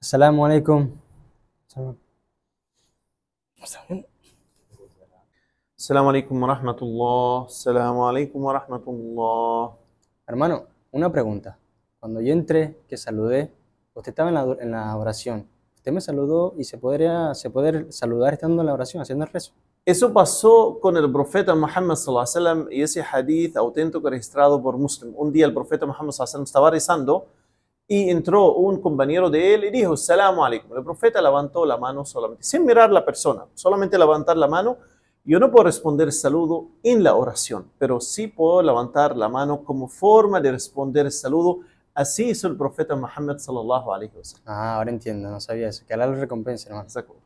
السلام عليكم السلام عليكم ورحمة الله السلام عليكم wa rahmatullah. Hermano, una pregunta. Cuando yo entré, que saludé, usted estaba en la, en la oración. Usted me saludó y se podría se poder saludar estando en la oración, haciendo el rezo. Eso pasó con el profeta Muhammad sallallahu y ese hadith auténtico registrado por Muslim. Un día el profeta Muhammad sallallahu estaba rezando y entró un compañero de él y dijo, salamu alaikum. El profeta levantó la mano solamente, sin mirar la persona, solamente levantar la mano. Yo no puedo responder saludo en la oración, pero sí puedo levantar la mano como forma de responder saludo. Así hizo el profeta Muhammad sallallahu alaihi Ah, ahora entiendo, no sabía eso. Que Alá lo recompense, hermano.